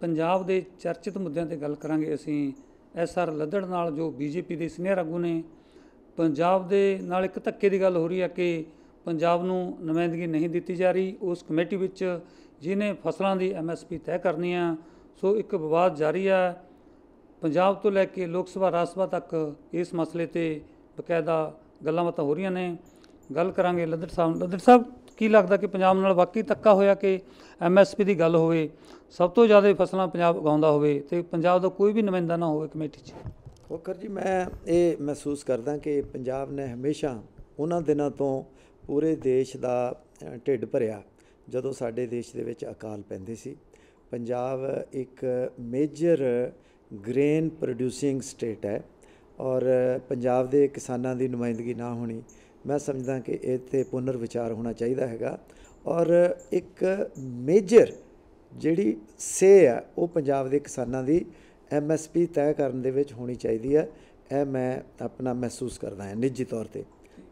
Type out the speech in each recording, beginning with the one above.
ਪੰਜਾਬ ਦੇ ਚਰਚਿਤ ਮੁੱਦਿਆਂ ਤੇ ਗੱਲ ਕਰਾਂਗੇ ਅਸੀਂ ਐਸ ਆਰ ਲੱਦੜ ਨਾਲ ਜੋ ਬੀਜੇਪੀ ਦੇ ਸੀਨੀਅਰ ਰਗੂ ਨੇ ਪੰਜਾਬ ਦੇ ਨਾਲ ਇੱਕ ਧੱਕੇ ਦੀ ਗੱਲ ਹੋ ਰਹੀ ਹੈ ਕਿ ਪੰਜਾਬ ਨੂੰ ਨੁਮਾਇੰਦਗੀ ਨਹੀਂ ਦਿੱਤੀ ਜਾ ਰਹੀ ਉਸ ਕਮੇਟੀ ਵਿੱਚ ਜਿਨੇ ਫਸਲਾਂ ਦੀ ਐਮਐਸਪੀ ਤੈਅ ਕਰਨੀ ਆ ਸੋ ਇੱਕ ਵਿਵਾਦ ਜਾਰੀ ਆ ਪੰਜਾਬ ਤੋਂ ਲੈ ਕੇ ਲੋਕ ਸਭਾ ਰਾਜ ਸਭਾ ਤੱਕ ਇਸ ਮਸਲੇ ਤੇ ਬਕਾਇਦਾ ਗੱਲਾਂ ਬਾਤਾਂ ਹੋ ਰਹੀਆਂ ਨੇ ਗੱਲ ਕਰਾਂਗੇ ਲੱਦੜ ਸਾਹਿਬ ਲੱਦੜ ਸਾਹਿਬ ਕੀ ਲੱਗਦਾ ਕਿ ਪੰਜਾਬ ਨਾਲ ਵਾਕਈ ਤੱਕਾ ਹੋਇਆ ਕਿ ਐਮਐਸਪੀ ਦੀ ਗੱਲ ਹੋਵੇ ਸਭ ਤੋਂ ਜ਼ਿਆਦਾ ਫਸਲਾਂ ਪੰਜਾਬ ਉਗਾਉਂਦਾ ਹੋਵੇ ਤੇ ਪੰਜਾਬ ਦਾ ਕੋਈ ਵੀ ਨੁਮਾਇੰਦਾ ਨਾ ਹੋਵੇ ਕਮੇਟੀ 'ਚ ਹੋਕਰ ਜੀ ਮੈਂ ਇਹ ਮਹਿਸੂਸ ਕਰਦਾ ਕਿ ਪੰਜਾਬ ਨੇ ਹਮੇਸ਼ਾ ਉਹਨਾਂ ਦਿਨਾਂ ਤੋਂ ਪੂਰੇ ਦੇਸ਼ ਦਾ ਢਿੱਡ ਭਰਿਆ ਜਦੋਂ ਸਾਡੇ ਦੇਸ਼ ਦੇ ਵਿੱਚ ਅਕਾਲ ਪੈਂਦੇ ਸੀ ਪੰਜਾਬ ਇੱਕ ਮੇਜਰ ਗ੍ਰੇਨ ਪ੍ਰੋਡਿਊਸਿੰਗ ਸਟੇਟ ਹੈ ਔਰ ਪੰਜਾਬ ਦੇ ਕਿਸਾਨਾਂ ਦੀ ਨੁਮਾਇੰਦਗੀ ਨਾ ਹੋਣੀ ਮੈਂ ਸਮਝਦਾ ਕਿ ਇਹ ਤੇ ਪੁਨਰ ਵਿਚਾਰ ਹੋਣਾ ਚਾਹੀਦਾ ਹੈਗਾ ਔਰ ਇੱਕ ਮੇਜਰ ਜਿਹੜੀ ਸੇ ਆ ਉਹ ਪੰਜਾਬ ਦੇ ਕਿਸਾਨਾਂ ਦੀ ਐਮਐਸਪੀ ਤੈਅ ਕਰਨ ਦੇ ਵਿੱਚ ਹੋਣੀ ਚਾਹੀਦੀ ਹੈ ਇਹ ਮੈਂ ਆਪਣਾ ਮਹਿਸੂਸ ਕਰਦਾ ਹਾਂ ਨਿੱਜੀ ਤੌਰ ਤੇ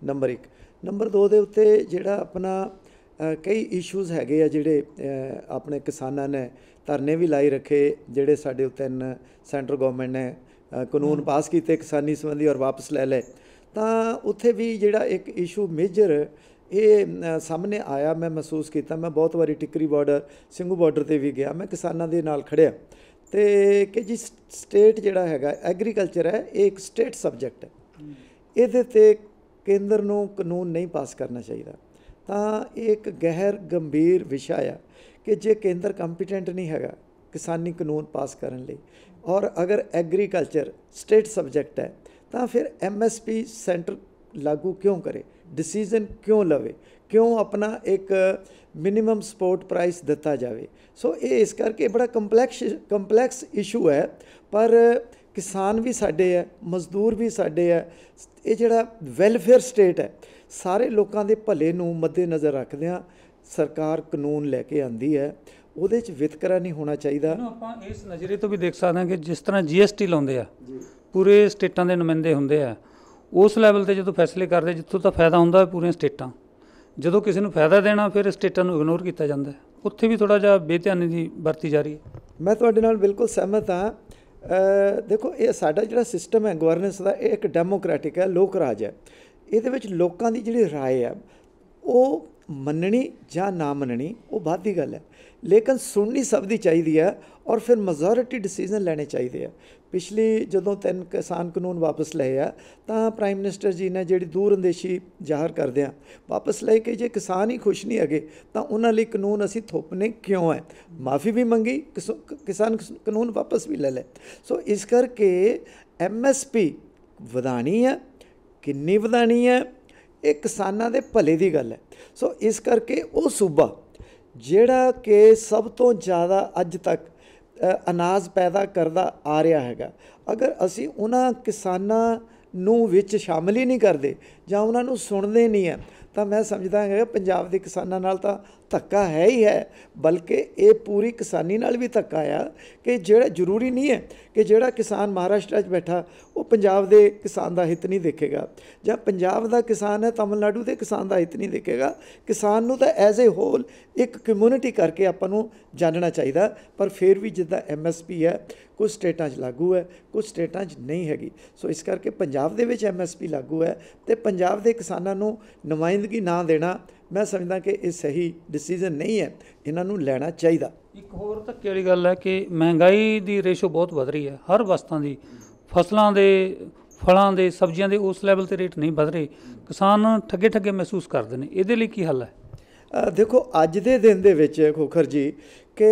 ਨੰਬਰ 1 ਨੰਬਰ 2 ਦੇ ਉੱਤੇ ਜਿਹੜਾ ਆਪਣਾ ਕਈ ਇਸ਼ੂਜ਼ ਹੈਗੇ ਆ ਜਿਹੜੇ ਆਪਣੇ ਕਿਸਾਨਾਂ ਨੇ ਧਰਨੇ ਵੀ ਲਾਈ ਰੱਖੇ ਜਿਹੜੇ ਸਾਡੇ ਉੱਤੇ ਸੈਂਟਰ ਗਵਰਨਮੈਂਟ ਨੇ ਕਾਨੂੰਨ ਪਾਸ ਕੀਤੇ ਕਿਸਾਨੀ ਸੰਬੰਧੀ ਔਰ ਵਾਪਸ ਲੈ ਲੈ ਤਾਂ ਉੱਥੇ ਵੀ ਜਿਹੜਾ ਇੱਕ ਇਸ਼ੂ ਮੇਜਰ ਇਹ ਸਾਹਮਣੇ ਆਇਆ ਮੈਂ ਮਹਿਸੂਸ ਕੀਤਾ ਮੈਂ ਬਹੁਤ ਵਾਰੀ ਟਿੱਕਰੀ ਬਾਰਡਰ ਸਿੰਘੂ ਬਾਰਡਰ ਤੇ ਵੀ ਗਿਆ ਮੈਂ ਕਿਸਾਨਾਂ ਦੇ ਨਾਲ ਖੜਿਆ ਤੇ ਕਿ ਜੀ ਸਟੇਟ ਜਿਹੜਾ ਹੈਗਾ ਐਗਰੀਕਲਚਰ ਹੈ ਇਹ ਇੱਕ ਸਟੇਟ ਸਬਜੈਕਟ ਹੈ ਇਹਦੇ ਤੇ ਕੇਂਦਰ ਨੂੰ ਕਾਨੂੰਨ ਨਹੀਂ ਪਾਸ ਕਰਨਾ ਚਾਹੀਦਾ ਤਾਂ ਇਹ ਇੱਕ ਗਹਿਰ ਗੰਭੀਰ ਵਿਸ਼ਾ ਹੈ ਕਿ ਜੇ ਕੇਂਦਰ ਕੰਪੀਟੈਂਟ ਨਹੀਂ ਹੈਗਾ ਕਿਸਾਨੀ ਕਾਨੂੰਨ ਪਾਸ ਕਰਨ ਲਈ ਔਰ ਅਗਰ ਐਗਰੀਕਲਚਰ ਸਟੇਟ ਸਬਜੈਕਟ ਹੈ ਤਾਂ ਫਿਰ ਐਮਐਸਪੀ ਸੈਂਟਰ ਲਾਗੂ ਕਿਉਂ ਕਰੇ ਡਿਸੀਜਨ ਕਿਉਂ ਲਵੇ ਕਿਉਂ ਆਪਣਾ ਇੱਕ ਮਿਨੀਮਮ ਸਪੋਰਟ ਪ੍ਰਾਈਸ ਦਿੱਤਾ ਜਾਵੇ ਸੋ ਇਹ ਇਸ ਕਰਕੇ ਬੜਾ ਕੰਪਲੈਕਸ ਕੰਪਲੈਕਸ ਇਸ਼ੂ ਹੈ ਪਰ ਕਿਸਾਨ ਵੀ ਸਾਡੇ ਹੈ ਮਜ਼ਦੂਰ ਵੀ ਸਾਡੇ ਹੈ ਇਹ ਜਿਹੜਾ ਵੈਲਫੇਅਰ ਸਟੇਟ ਹੈ ਸਾਰੇ ਲੋਕਾਂ ਦੇ ਭਲੇ ਨੂੰ ਮੱਦੇ ਨਜ਼ਰ ਰੱਖਦਿਆਂ ਸਰਕਾਰ ਕਾਨੂੰਨ ਲੈ ਕੇ ਆਂਦੀ ਹੈ ਉਹਦੇ ਚ ਵਿਤਕਰਾ ਨਹੀਂ ਹੋਣਾ ਚਾਹੀਦਾ ਆਪਾਂ ਇਸ ਨਜ਼ਰੀਏ ਤੋਂ ਵੀ ਦੇਖ ਸਕਦੇ ਹਾਂ ਕਿ ਜਿਸ ਤਰ੍ਹਾਂ ਜੀਐਸਟੀ ਲਾਉਂਦੇ ਆ ਪੂਰੇ ਸਟੇਟਾਂ ਦੇ ਨੁਮਾਇੰਦੇ ਹੁੰਦੇ ਆ ਉਸ ਲੈਵਲ ਤੇ ਜਦੋਂ ਫੈਸਲੇ ਕਰਦੇ ਜਿੱਥੋਂ ਤਾਂ ਫਾਇਦਾ ਹੁੰਦਾ ਪੂਰੀਆਂ ਸਟੇਟਾਂ ਜਦੋਂ ਕਿਸੇ ਨੂੰ ਫਾਇਦਾ ਦੇਣਾ ਫਿਰ ਸਟੇਟਾਂ ਨੂੰ ਇਗਨੋਰ ਕੀਤਾ ਜਾਂਦਾ ਹੈ ਉੱਥੇ ਵੀ ਥੋੜਾ ਜਿਹਾ ਬੇਧਿਆਨੀ ਦੀ ਵਰਤੀ ਜਾ ਰਹੀ ਹੈ ਮੈਂ ਤੁਹਾਡੇ ਨਾਲ ਬਿਲਕੁਲ ਸਹਿਮਤ ਹਾਂ ਦੇਖੋ ਇਹ ਸਾਡਾ ਜਿਹੜਾ ਸਿਸਟਮ ਹੈ ਗਵਰਨੈਂਸ ਦਾ ਇਹ ਇੱਕ ਡੈਮੋਕ੍ਰੈਟਿਕ ਹੈ ਲੋਕ ਰਾਜ ਹੈ ਇਹਦੇ ਵਿੱਚ ਲੋਕਾਂ ਦੀ ਜਿਹੜੀ رائے ਹੈ ਉਹ ਮੰਨਣੀ ਜਾਂ ਨਾ ਮੰਨਣੀ ਉਹ ਬਾਅਦ ਦੀ ਗੱਲ ਹੈ ਲੇਕਿਨ ਸੁਣਨੀ ਸਭ ਦੀ ਚਾਹੀਦੀ ਹੈ ਔਰ ਫਿਰ ਮੈਜੋਰਿਟੀ ਡਿਸੀਜਨ ਲੈਣੇ ਚਾਹੀਦੇ ਆ ਪਿਛਲੀ ਜਦੋਂ ਤਿੰਨ ਕਿਸਾਨ ਕਾਨੂੰਨ ਵਾਪਸ ਲਏ ਆ ਤਾਂ ਪ੍ਰਾਈਮ ਮਿਨਿਸਟਰ ਜੀ ਨੇ ਜਿਹੜੀ ਦੂਰਅੰਦੇਸ਼ੀ ਜ਼ਾਹਰ ਕਰਦੇ ਆ ਵਾਪਸ ਲੈ ਕੇ ਜੇ ਕਿਸਾਨ ਹੀ ਖੁਸ਼ ਨਹੀਂ ਹੈਗੇ ਤਾਂ ਉਹਨਾਂ ਲਈ ਕਾਨੂੰਨ ਅਸੀਂ ਥੋਪਨੇ ਕਿਉਂ ਹੈ ਮਾਫੀ ਵੀ ਮੰਗੀ ਕਿਸਾਨ ਕਾਨੂੰਨ ਵਾਪਸ ਵੀ ਲੈ ਲੈ ਸੋ ਇਸ ਕਰਕੇ ਐਮਐਸਪੀ ਵਧਾਣੀ ਹੈ ਕਿੰਨੀ ਵਧਾਣੀ ਹੈ ਇਹ ਕਿਸਾਨਾਂ ਦੇ ਭਲੇ ਦੀ ਗੱਲ ਹੈ ਸੋ ਇਸ ਕਰਕੇ ਉਹ ਸੂਬਾ ਜਿਹੜਾ ਕਿ ਸਭ ਤੋਂ ਜ਼ਿਆਦਾ ਅੱਜ ਤੱਕ ਅਨਾਜ ਪੈਦਾ ਕਰਦਾ ਆ ਰਿਹਾ ਹੈਗਾ ਅਗਰ ਅਸੀਂ ਉਹਨਾਂ ਕਿਸਾਨਾਂ ਨੂੰ ਵਿੱਚ ਸ਼ਾਮਲ ਹੀ ਨਹੀਂ ਕਰਦੇ ਜਾਂ ਉਹਨਾਂ ਨੂੰ ਸੁਣਦੇ ਨਹੀਂ ਆ ਤਾਂ ਮੈਂ ਸਮਝਦਾ ਹਾਂ ਕਿ ਪੰਜਾਬ ਦੇ ਕਿਸਾਨਾਂ ਨਾਲ ਤਾਂ ਧੱਕਾ ਹੈ ਹੀ ਹੈ ਬਲਕਿ ਇਹ ਪੂਰੀ ਕਿਸਾਨੀ ਨਾਲ ਵੀ ਧੱਕਾ ਆ ਕਿ ਜਿਹੜਾ ਜ਼ਰੂਰੀ ਨਹੀਂ ਹੈ ਕਿ ਜਿਹੜਾ ਕਿਸਾਨ ਮਹਾਰਾਸ਼ਟਰ 'ਚ ਬੈਠਾ ਉਹ ਪੰਜਾਬ ਦੇ ਕਿਸਾਨ ਦਾ ਹਿੱਤ ਨਹੀਂ ਦੇਖੇਗਾ ਜਾਂ ਪੰਜਾਬ ਦਾ ਕਿਸਾਨ ਹੈ ਤਮਿਲਨਾਡੂ ਦੇ ਕਿਸਾਨ ਦਾ ਹਿੱਤ ਨਹੀਂ ਦੇਖੇਗਾ ਕਿਸਾਨ ਨੂੰ ਤਾਂ ਐਜ਼ ਅ ਹੋਲ ਇੱਕ ਕਮਿਊਨਿਟੀ ਕਰਕੇ ਆਪਾਂ ਨੂੰ ਜਾਣਨਾ ਚਾਹੀਦਾ ਪਰ ਫਿਰ ਵੀ ਜਿੱਦਾਂ ਐਮਐਸਪੀ ਹੈ ਕੁਝ ਸਟੇਟਾਂ 'ਚ ਲਾਗੂ ਹੈ ਕੁਝ ਸਟੇਟਾਂ 'ਚ ਨਹੀਂ ਹੈਗੀ ਸੋ ਇਸ ਕਰਕੇ ਪੰਜਾਬ ਦੇ ਵਿੱਚ ਐਮਐਸਪੀ ਲਾਗੂ ਹੈ ਤੇ ਪੰਜਾਬ ਦੇ ਕਿਸਾਨਾਂ ਨੂੰ ਨੁਮਾਇੰਦਗੀ ਨਾ ਦੇਣਾ ਮੈਂ ਸਮਝਦਾ ਕਿ ਇਹ ਸਹੀ ਡਿਸੀਜਨ ਨਹੀਂ ਹੈ ਇਹਨਾਂ ਨੂੰ ਲੈਣਾ ਚਾਹੀਦਾ ਇੱਕ ਹੋਰ ਧੱਕੇ ਵਾਲੀ ਗੱਲ ਹੈ ਕਿ ਮਹਿੰਗਾਈ ਦੀ ਰੇਸ਼ੋ ਬਹੁਤ ਵਧ ਰਹੀ ਹੈ ਹਰ ਵਸਤਾਂ ਦੀ ਫਸਲਾਂ ਦੇ ਫਲਾਂ ਦੇ ਸਬਜ਼ੀਆਂ ਦੇ ਉਸ ਲੈਵਲ ਤੇ ਰੇਟ ਨਹੀਂ ਵਧ ਰਹੇ ਕਿਸਾਨ ਠੱਗੇ ਠੱਗੇ ਮਹਿਸੂਸ ਕਰਦੇ ਨੇ ਇਹਦੇ ਲਈ ਕੀ ਹੱਲ ਹੈ ਦੇਖੋ ਅੱਜ ਦੇ ਦਿਨ ਦੇ ਵਿੱਚ ਖੋਖਰ ਜੀ ਕਿ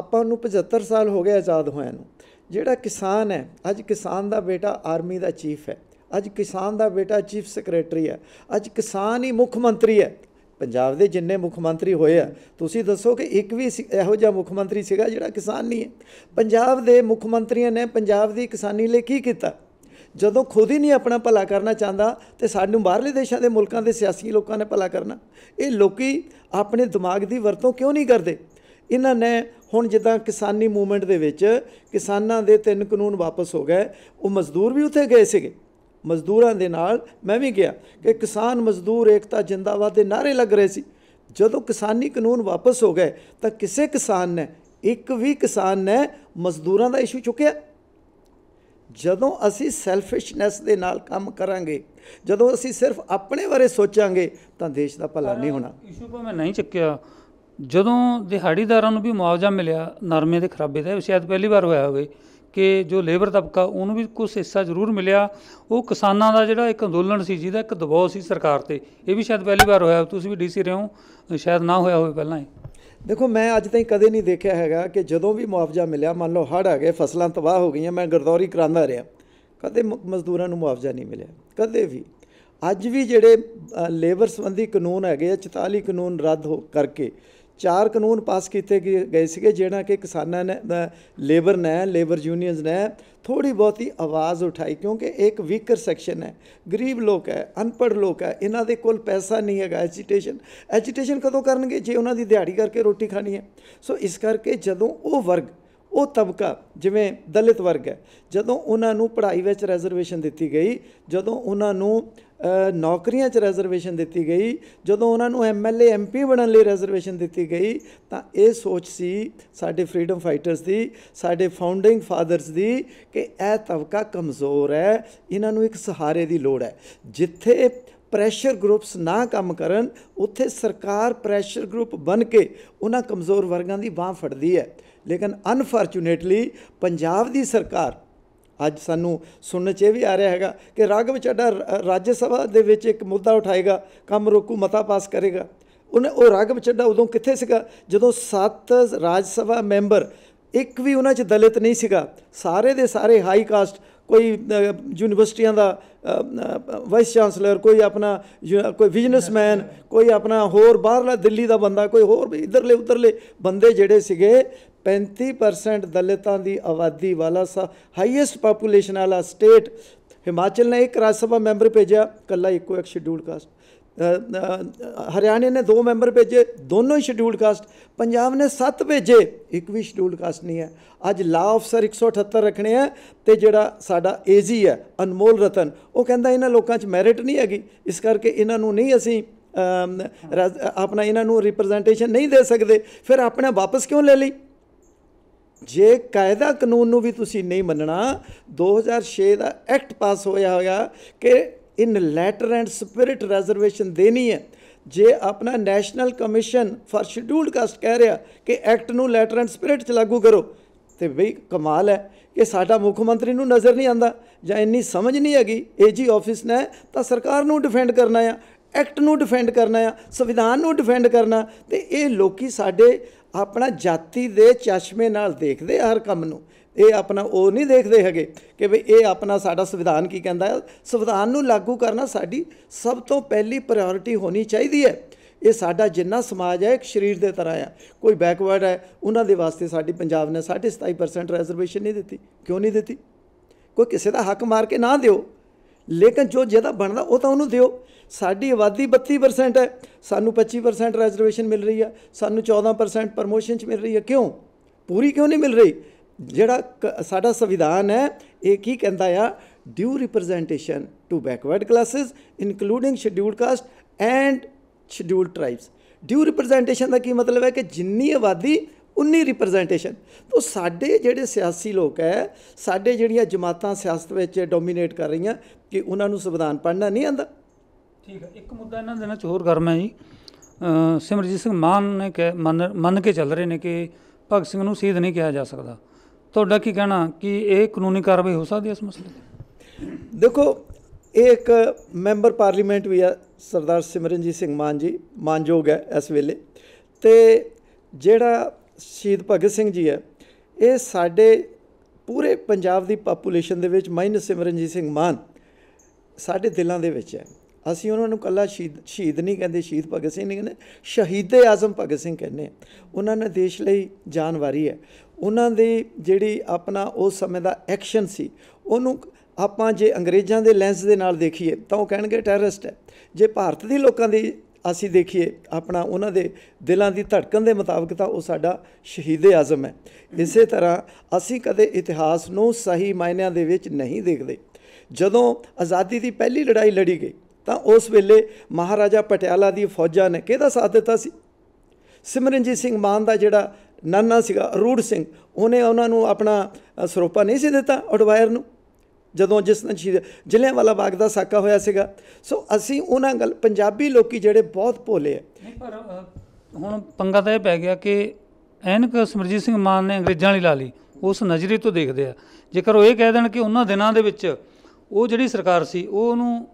ਆਪਾਂ ਨੂੰ 75 ਸਾਲ ਹੋ ਗਏ ਆਜ਼ਾਦ ਹੋਇਆ ਨੂੰ ਜਿਹੜਾ ਕਿਸਾਨ ਹੈ ਅੱਜ ਕਿਸਾਨ ਦਾ ਬੇਟਾ ਆਰਮੀ ਦਾ ਚੀਫ ਹੈ ਅੱਜ ਕਿਸਾਨ ਦਾ ਬੇਟਾ ਚੀਫ ਸੈਕਟਰੀ ਹੈ ਅੱਜ ਕਿਸਾਨ ਹੀ ਮੁੱਖ ਮੰਤਰੀ ਹੈ ਪੰਜਾਬ ਦੇ ਜਿੰਨੇ ਮੁੱਖ ਮੰਤਰੀ ਹੋਏ ਆ ਤੁਸੀਂ ਦੱਸੋ ਕਿ ਇੱਕ ਵੀ ਇਹੋ ਜਿਹਾ ਮੁੱਖ ਮੰਤਰੀ ਸੀਗਾ ਜਿਹੜਾ ਕਿਸਾਨ ਨਹੀਂ ਹੈ ਪੰਜਾਬ ਦੇ ਮੁੱਖ ਮੰਤਰੀਆਂ ਨੇ ਪੰਜਾਬ ਦੀ ਕਿਸਾਨੀ ਲਈ ਕੀ ਕੀਤਾ ਜਦੋਂ ਖੁਦ ਹੀ ਨਹੀਂ ਆਪਣਾ ਭਲਾ ਕਰਨਾ ਚਾਹੁੰਦਾ ਤੇ ਸਾਨੂੰ ਬਾਹਰਲੇ ਦੇਸ਼ਾਂ ਦੇ ਮੁਲਕਾਂ ਦੇ ਸਿਆਸੀ ਲੋਕਾਂ ਨੇ ਭਲਾ ਕਰਨਾ ਇਹ ਲੋਕੀ ਆਪਣੇ ਦਿਮਾਗ ਦੀ ਵਰਤੋਂ ਕਿਉਂ ਨਹੀਂ ਕਰਦੇ ਇਹਨਾਂ ਨੇ ਹੁਣ ਜਿੱਦਾਂ ਕਿਸਾਨੀ ਮੂਵਮੈਂਟ ਦੇ ਵਿੱਚ ਕਿਸਾਨਾਂ ਦੇ ਤਿੰਨ ਕਾਨੂੰਨ ਵਾਪਸ ਹੋ ਗਏ ਉਹ ਮਜ਼ਦੂਰ ਵੀ ਉੱਥੇ ਗਏ ਸੀਗੇ ਮਜ਼ਦੂਰਾਂ ਦੇ ਨਾਲ ਮੈਂ ਵੀ ਗਿਆ ਕਿ ਕਿਸਾਨ ਮਜ਼ਦੂਰ ਏਕਤਾ ਜਿੰਦਾਬਾਦ ਦੇ ਨਾਰੇ ਲੱਗ ਰਹੇ ਸੀ ਜਦੋਂ ਕਿਸਾਨੀ ਕਾਨੂੰਨ ਵਾਪਸ ਹੋ ਗਏ ਤਾਂ ਕਿਸੇ ਕਿਸਾਨ ਨੇ ਇੱਕ ਵੀ ਕਿਸਾਨ ਨੇ ਮਜ਼ਦੂਰਾਂ ਦਾ ਇਸ਼ੂ ਚੁੱਕਿਆ ਜਦੋਂ ਅਸੀਂ ਸੈਲਫਿਸ਼ਨੈਸ ਦੇ ਨਾਲ ਕੰਮ ਕਰਾਂਗੇ ਜਦੋਂ ਅਸੀਂ ਸਿਰਫ ਆਪਣੇ ਬਾਰੇ ਸੋਚਾਂਗੇ ਤਾਂ ਦੇਸ਼ ਦਾ ਭਲਾ ਨਹੀਂ ਹੋਣਾ ਇਸ਼ੂ ਮੈਂ ਨਹੀਂ ਚੱਕਿਆ ਜਦੋਂ ਦਿਹਾੜੀਦਾਰਾਂ ਨੂੰ ਵੀ ਮੁਆਵਜ਼ਾ ਮਿਲਿਆ ਨਰਮੇ ਦੇ ਖਰਾਬੇ ਦਾ ਸ਼ਾਇਦ ਪਹਿਲੀ ਵਾਰ ਹੋਇਆ ਹੋਵੇ ਕਿ ਜੋ ਲੇਬਰ ਤਬਕਾ ਉਹਨੂੰ ਵੀ ਕੁਝ ਹਿੱਸਾ ਜ਼ਰੂਰ ਮਿਲਿਆ ਉਹ ਕਿਸਾਨਾਂ ਦਾ ਜਿਹੜਾ ਇੱਕ ਅੰਦੋਲਨ ਸੀ ਜਿਹਦਾ ਇੱਕ ਦਬਾਅ ਸੀ ਸਰਕਾਰ ਤੇ ਇਹ ਵੀ ਸ਼ਾਇਦ ਪਹਿਲੀ ਵਾਰ ਹੋਇਆ ਤੁਸੀਂ ਵੀ ਡੀਸੀ ਰਹੇ ਹੋ ਸ਼ਾਇਦ ਨਾ ਹੋਇਆ ਹੋਵੇ ਪਹਿਲਾਂ ਇਹ ਦੇਖੋ ਮੈਂ ਅੱਜ ਤਾਈਂ ਕਦੇ ਨਹੀਂ ਦੇਖਿਆ ਹੈਗਾ ਕਿ ਜਦੋਂ ਵੀ ਮੁਆਵਜ਼ਾ ਮਿਲਿਆ ਮੰਨ ਲਓ ਹੜ ਆ ਗਏ ਫਸਲਾਂ ਤਬਾਹ ਹੋ ਗਈਆਂ ਮੈਂ ਗਰਦੌਰੀ ਕਰਾਂਦਾ ਰਿਹਾ ਕਦੇ ਮਜ਼ਦੂਰਾਂ ਨੂੰ ਮੁਆਵਜ਼ਾ ਨਹੀਂ ਮਿਲਿਆ ਕਦੇ ਵੀ ਅੱਜ ਵੀ ਜਿਹੜੇ ਲੇਬਰ ਸੰਬੰਧੀ ਕਾਨੂੰਨ ਹੈਗੇ ਆ 44 ਕਾਨੂੰਨ ਰੱਦ ਹੋ ਕਰਕੇ ਚਾਰ ਕਾਨੂੰਨ ਪਾਸ ਕੀਤੇ ਗਏ ਸੀਗੇ ਜਿਹੜਾ ਕਿ ਕਿਸਾਨਾਂ ਨੇ ਲੇਬਰ ਨੇ ਲੇਬਰ ਯੂਨੀਅਨਸ ਨੇ ਥੋੜੀ ਬਹੁਤੀ ਆਵਾਜ਼ ਉਠਾਈ ਕਿਉਂਕਿ ਇੱਕ ਵੀਕਰ ਸੈਕਸ਼ਨ ਹੈ ਗਰੀਬ ਲੋਕ ਹੈ ਅਨਪੜ੍ਹ ਲੋਕ ਹੈ ਇਹਨਾਂ ਦੇ ਕੋਲ ਪੈਸਾ ਨਹੀਂ ਹੈਗਾ ਐਜੀਟੇਸ਼ਨ ਐਜੀਟੇਸ਼ਨ ਕਦੋਂ ਕਰਨਗੇ ਜੇ ਉਹਨਾਂ ਦੀ ਦਿਹਾੜੀ ਕਰਕੇ ਰੋਟੀ ਖਾਣੀ ਹੈ ਸੋ ਇਸ ਕਰਕੇ ਜਦੋਂ ਉਹ ਵਰਗ ਉਹ ਤਬਕਾ ਜਿਵੇਂ ਦਲਿਤ ਵਰਗ ਹੈ ਜਦੋਂ ਉਹਨਾਂ ਨੂੰ ਪੜ੍ਹਾਈ ਵਿੱਚ ਰੈਜ਼ਰਵੇਸ਼ਨ ਦਿੱਤੀ ਗਈ ਜਦੋਂ ਉਹਨਾਂ ਨੂੰ ਨੌਕਰੀਆਂ 'ਚ ਰੈਜ਼ਰਵੇਸ਼ਨ ਦਿੱਤੀ ਗਈ ਜਦੋਂ ਉਹਨਾਂ ਨੂੰ ਐਮਐਲਏ ਐਮਪੀ ਬਣਨ ਲਈ ਰੈਜ਼ਰਵੇਸ਼ਨ ਦਿੱਤੀ ਗਈ ਤਾਂ ਇਹ ਸੋਚ ਸੀ ਸਾਡੇ ਫਰੀडम ਫਾਈਟਰਸ ਦੀ ਸਾਡੇ ਫਾਊਂਡਿੰਗ ਫਾਦਰਸ ਦੀ ਕਿ ਇਹ ਤਬਕਾ ਕਮਜ਼ੋਰ ਹੈ ਇਹਨਾਂ ਨੂੰ ਇੱਕ ਸਹਾਰੇ ਦੀ ਲੋੜ ਹੈ ਜਿੱਥੇ ਪ੍ਰੈਸ਼ਰ ਗਰੁੱਪਸ ਨਾ ਕੰਮ ਕਰਨ ਉੱਥੇ ਸਰਕਾਰ ਪ੍ਰੈਸ਼ਰ ਗਰੁੱਪ ਬਣ ਕੇ ਉਹਨਾਂ ਕਮਜ਼ੋਰ ਵਰਗਾਂ ਦੀ ਬਾਹ ਫੜਦੀ ਹੈ ਲੇਕਿਨ ਅਨਫੋਰਚੂਨੇਟਲੀ ਪੰਜਾਬ ਦੀ ਸਰਕਾਰ ਅੱਜ ਸਾਨੂੰ ਸੁਣਨ 'ਚ ਇਹ ਵੀ ਆ ਰਿਹਾ ਹੈਗਾ ਕਿ ਰਾਗਵ ਚੱਡਾ ਰਾਜ ਸਭਾ ਦੇ ਵਿੱਚ ਇੱਕ ਮੁੱਦਾ ਉਠਾਏਗਾ ਕੰਮ ਰੋਕੂ ਮਤਾ ਪਾਸ ਕਰੇਗਾ ਉਹਨੇ ਉਹ ਰਾਗਵ ਚੱਡਾ ਉਦੋਂ ਕਿੱਥੇ ਸੀਗਾ ਜਦੋਂ ਸੱਤ ਰਾਜ ਸਭਾ ਮੈਂਬਰ ਇੱਕ ਵੀ ਉਹਨਾਂ 'ਚ ਦਲਿਤ ਨਹੀਂ ਸੀਗਾ ਸਾਰੇ ਦੇ ਸਾਰੇ ਹਾਈ ਕਾਸਟ ਕੋਈ ਯੂਨੀਵਰਸਿਟੀਆਂ ਦਾ ਵਾਈਸ ਚਾਂਸਲਰ ਕੋਈ ਆਪਣਾ ਕੋਈ ਬਿਜ਼ਨਸਮੈਨ ਕੋਈ ਆਪਣਾ ਹੋਰ ਬਾਹਰਲਾ ਦਿੱਲੀ ਦਾ ਬੰਦਾ ਕੋਈ ਹੋਰ ਵੀ ਇਧਰਲੇ ਉਧਰਲੇ ਬੰਦੇ ਜਿਹੜੇ ਸੀਗੇ 35% ਦਲਿਤਾਂ ਦੀ ਆਬਾਦੀ ਵਾਲਾ ਸਾ ਹਾਈਐਸਟ ਪੋਪੂਲੇਸ਼ਨ ਵਾਲਾ ਸਟੇਟ ਹਿਮਾਚਲ ਨੇ ਇੱਕ ਰਾਜ ਸਭਾ ਮੈਂਬਰ ਭੇਜਿਆ ਕੱਲਾ ਇੱਕੋ ਇੱਕ ਸ਼ਡਿਊਲ ਕਾਸਟ ਹਰਿਆਣੇ ਨੇ ਦੋ ਮੈਂਬਰ ਭੇਜੇ ਦੋਨੋਂ ਹੀ ਸ਼ਡਿਊਲਡ ਕਾਸਟ ਪੰਜਾਬ ਨੇ ਸੱਤ ਭੇਜੇ ਇੱਕ ਵੀ ਸ਼ਡਿਊਲਡ ਕਾਸਟ ਨਹੀਂ ਹੈ ਅੱਜ ਲਾ ਅਫਸਰ 178 ਰੱਖਣੇ ਆ ਤੇ ਜਿਹੜਾ ਸਾਡਾ ਏਜੀ ਹੈ ਅਨਮੋਲ ਰਤਨ ਉਹ ਕਹਿੰਦਾ ਇਹਨਾਂ ਲੋਕਾਂ 'ਚ ਮੈਰਿਟ ਨਹੀਂ ਹੈਗੀ ਇਸ ਕਰਕੇ ਇਹਨਾਂ ਨੂੰ ਨਹੀਂ ਅਸੀਂ ਆਪਣਾ ਇਹਨਾਂ ਨੂੰ ਰਿਪਰੈਜ਼ੈਂਟੇਸ਼ਨ ਨਹੀਂ ਦੇ ਸਕਦੇ ਫਿਰ ਆਪਣਾ ਵਾਪਸ ਕਿਉਂ ਲੈ ਲਈ ਜੇ ਕਾਇਦਾ ਕਾਨੂੰਨ ਨੂੰ ਵੀ ਤੁਸੀਂ ਨਹੀਂ ਮੰਨਣਾ 2006 ਦਾ ਐਕਟ ਪਾਸ ਹੋਇਆ ਹੋਇਆ ਕਿ in letter and spirit reservation ਦੇਣੀ ਹੈ ਜੇ ਆਪਣਾ national commission for scheduled caste ਕਹਿ ਰਿਹਾ ਕਿ ਐਕਟ ਨੂੰ ਲੈਟਰ ਐਂਡ ਸਪਿਰਿਟ 'ਚ ਲਾਗੂ ਕਰੋ ਤੇ ਬਈ ਕਮਾਲ ਹੈ ਕਿ ਸਾਡਾ ਮੁੱਖ ਮੰਤਰੀ ਨੂੰ ਨਜ਼ਰ ਨਹੀਂ ਆਂਦਾ ਜਾਂ ਇੰਨੀ ਸਮਝ ਨਹੀਂ ਹੈਗੀ ਏਜੀ ਆਫਿਸ ਨੇ ਤਾਂ ਸਰਕਾਰ ਨੂੰ ਡਿਫੈਂਡ ਕਰਨਾ ਆ ਐਕਟ ਨੂੰ ਡਿਫੈਂਡ ਕਰਨਾ ਆ ਸੰਵਿਧਾਨ ਨੂੰ ਡਿਫੈਂਡ ਕਰਨਾ ਤੇ ਇਹ ਲੋਕੀ ਸਾਡੇ ਆਪਣਾ ਜਾਤੀ ਦੇ ਚਸ਼ਮੇ ਨਾਲ ਦੇਖਦੇ ਹਰ ਕੰਮ ਨੂੰ ਇਹ ਆਪਣਾ ਉਹ ਨਹੀਂ ਦੇਖਦੇ ਹੈਗੇ ਕਿ ਵੀ ਇਹ ਆਪਣਾ ਸਾਡਾ ਸੰਵਿਧਾਨ ਕੀ ਕਹਿੰਦਾ ਹੈ ਸੰਵਿਧਾਨ ਨੂੰ ਲਾਗੂ ਕਰਨਾ ਸਾਡੀ ਸਭ ਤੋਂ ਪਹਿਲੀ ਪ੍ਰਾਇੋਰਟੀ ਹੋਣੀ ਚਾਹੀਦੀ ਹੈ ਇਹ ਸਾਡਾ ਜਿੰਨਾ ਸਮਾਜ ਹੈ ਇੱਕ ਸਰੀਰ ਦੇ ਤਰ੍ਹਾਂ ਆ ਕੋਈ ਬੈਕਵਰਡ ਹੈ ਉਹਨਾਂ ਦੇ ਵਾਸਤੇ ਸਾਡੀ ਪੰਜਾਬ ਨੇ 27% ਰਿਜ਼ਰਵੇਸ਼ਨ ਨਹੀਂ ਦਿੱਤੀ ਕਿਉਂ ਨਹੀਂ ਦਿੱਤੀ ਕੋਈ ਕਿਸੇ ਦਾ ਹੱਕ ਮਾਰ ਕੇ ਨਾ ਦਿਓ ਲੇਕਿਨ ਜੋ ਜਿਹਦਾ ਬਣਦਾ ਉਹ ਤਾਂ ਉਹਨੂੰ ਦਿਓ ਸਾਡੀ ਆਬਾਦੀ 32% ਹੈ ਸਾਨੂੰ 25% ਰੈਜ਼ਰਵੇਸ਼ਨ ਮਿਲ ਰਹੀ ਹੈ ਸਾਨੂੰ 14% ਪ੍ਰਮੋਸ਼ਨ ਚ ਮਿਲ ਰਹੀ ਹੈ ਕਿਉਂ ਪੂਰੀ ਕਿਉਂ ਨਹੀਂ ਮਿਲ ਰਹੀ ਜਿਹੜਾ ਸਾਡਾ ਸੰਵਿਧਾਨ ਹੈ ਇਹ ਕੀ ਕਹਿੰਦਾ ਆ due representation to backward classes including scheduled caste and scheduled tribes due representation ਦਾ ਕੀ ਮਤਲਬ ਹੈ ਕਿ ਜਿੰਨੀ ਆਬਾਦੀ ਉਨੀ ਰਿਪਰੈਜ਼ੈਂਟੇਸ਼ਨ ਤੋਂ ਸਾਡੇ ਜਿਹੜੇ ਸਿਆਸੀ ਲੋਕ ਹੈ ਸਾਡੇ ਜਿਹੜੀਆਂ ਜਮਾਤਾਂ ਸਿਆਸਤ ਵਿੱਚ ਡੋਮੀਨੇਟ ਕਰ ਰਹੀਆਂ ਕਿ ਉਹਨਾਂ ਨੂੰ ਸੰਵਿਧਾਨ ਪੜ੍ਹਨਾ ਨਹੀਂ ਆਂਦਾ ਠੀਕ ਹੈ ਇੱਕ ਮੁੱਦਾ ਇਹਨਾਂ ਦੇ ਨਾਲ ਹੋਰ ਹੈ ਜੀ ਸਿਮਰਜੀਤ ਸਿੰਘ ਮਾਨ ਨੇ ਕਿ ਮੰਨ ਕੇ ਚੱਲ ਰਹੇ ਨੇ ਕਿ ਭਗਤ ਸਿੰਘ ਨੂੰ ਸੀਧ ਨਹੀਂ ਕਿਹਾ ਜਾ ਸਕਦਾ ਤੁਹਾਡਾ ਕੀ ਕਹਿਣਾ ਕਿ ਇਹ ਕਾਨੂੰਨੀ ਕਾਰਵਾਈ ਹੋ ਸਕਦੀ ਹੈ ਇਸ ਮਸਲੇ ਤੇ ਦੇਖੋ ਇਹ ਇੱਕ ਮੈਂਬਰ ਪਾਰਲੀਮੈਂਟ ਵੀ ਹੈ ਸਰਦਾਰ ਸਿਮਰਨਜੀਤ ਸਿੰਘ ਮਾਨ ਜੀ ਮਾਨਯੋਗ ਹੈ ਇਸ ਵੇਲੇ ਤੇ ਜਿਹੜਾ ਸ਼ਹੀਦ ਭਗਤ ਸਿੰਘ ਜੀ ਹੈ ਇਹ ਸਾਡੇ ਪੂਰੇ ਪੰਜਾਬ ਦੀ ਪੋਪੂਲੇਸ਼ਨ ਦੇ ਵਿੱਚ ਮਾਈਨ ਸਿਮਰਨਜੀਤ ਸਿੰਘ ਮਾਨ ਸਾਡੇ ਦਿਲਾਂ ਦੇ ਵਿੱਚ ਹੈ ਅਸੀਂ ਉਹਨਾਂ ਨੂੰ ਕੱਲਾ ਸ਼ਹੀਦ ਨਹੀਂ ਕਹਿੰਦੇ ਸ਼ਹੀਦ ਭਗਤ ਸਿੰਘ ਨਹੀਂ ਕਹਿੰਦੇ ਸ਼ਹੀਦੇ ਆਜ਼ਮ ਭਗਤ ਸਿੰਘ ਕਹਿੰਦੇ ਉਹਨਾਂ ਨੇ ਦੇਸ਼ ਲਈ ਜਾਨ ਵਾਰੀ ਹੈ ਉਹਨਾਂ ਦੀ ਜਿਹੜੀ ਆਪਣਾ ਉਸ ਸਮੇਂ ਦਾ ਐਕਸ਼ਨ ਸੀ ਉਹਨੂੰ ਆਪਾਂ ਜੇ ਅੰਗਰੇਜ਼ਾਂ ਦੇ ਲੈਂਸ ਦੇ ਨਾਲ ਦੇਖੀਏ ਤਾਂ ਉਹ ਕਹਿਣਗੇ ਟੈਰਰਿਸਟ ਹੈ ਜੇ ਭਾਰਤ ਦੇ ਲੋਕਾਂ ਦੀ ਅਸੀਂ ਦੇਖੀਏ ਆਪਣਾ ਉਹਨਾਂ ਦੇ ਦਿਲਾਂ ਦੀ ਧੜਕਣ ਦੇ ਮੁਤਾਬਕ ਤਾਂ ਉਹ ਸਾਡਾ ਸ਼ਹੀਦ ਆਜ਼ਮ ਹੈ ਇਸੇ ਤਰ੍ਹਾਂ ਅਸੀਂ ਕਦੇ ਇਤਿਹਾਸ ਨੂੰ ਸਹੀ ਮਾਇਨਿਆਂ ਦੇ ਵਿੱਚ ਨਹੀਂ ਦੇਖਦੇ ਜਦੋਂ ਆਜ਼ਾਦੀ ਦੀ ਪਹਿਲੀ ਲੜਾਈ ਲੜੀ ਗਈ ਤਾਂ ਉਸ ਵੇਲੇ ਮਹਾਰਾਜਾ ਪਟਿਆਲਾ ਦੀ ਫੌਜਾਂ ਨੇ ਕਿਹਦਾ ਸਾਥ ਦਿੱਤਾ ਸੀ ਸਿਮਰਨਜੀਤ ਸਿੰਘ ਮਾਨ ਦਾ ਜਿਹੜਾ ਨਾਨਾ ਸੀਗਾ ਰੂੜ ਸਿੰਘ ਉਹਨੇ ਉਹਨਾਂ ਨੂੰ ਆਪਣਾ ਸਰੋਪਾ ਨਹੀਂ ਸੀ ਦਿੱਤਾ ਅਡਵਾਇਰ ਨੂੰ ਜਦੋਂ ਜਿਸ ਨੇ ਸ਼ਹੀਦ ਜ਼ਿਲ੍ਹਿਆਂ ਵਾਲਾ ਬਾਗ ਦਾ ਸਾਕਾ ਹੋਇਆ ਸੀਗਾ ਸੋ ਅਸੀਂ ਉਹਨਾਂ ਗੱਲ ਪੰਜਾਬੀ ਲੋਕੀ ਜਿਹੜੇ ਬਹੁਤ ਭੋਲੇ ਆ ਪਰ ਹੁਣ ਪੰਗਾ ਤਾਂ ਇਹ ਪੈ ਗਿਆ ਕਿ ਐਨਕ ਸਮਰਜੀਤ ਸਿੰਘ ਮਾਨ ਨੇ ਅੰਗਰੇਜ਼ਾਂ ਵਾਲੀ ਲਾ ਲਈ ਉਸ ਨਜ਼ਰੀਏ ਤੋਂ ਦੇਖਦੇ ਆ ਜੇਕਰ ਉਹ ਇਹ ਕਹਿ ਦੇਣ ਕਿ ਉਹਨਾਂ ਦਿਨਾਂ ਦੇ ਵਿੱਚ ਉਹ ਜਿਹੜੀ ਸਰਕਾਰ ਸੀ ਉਹ ਉਹਨੂੰ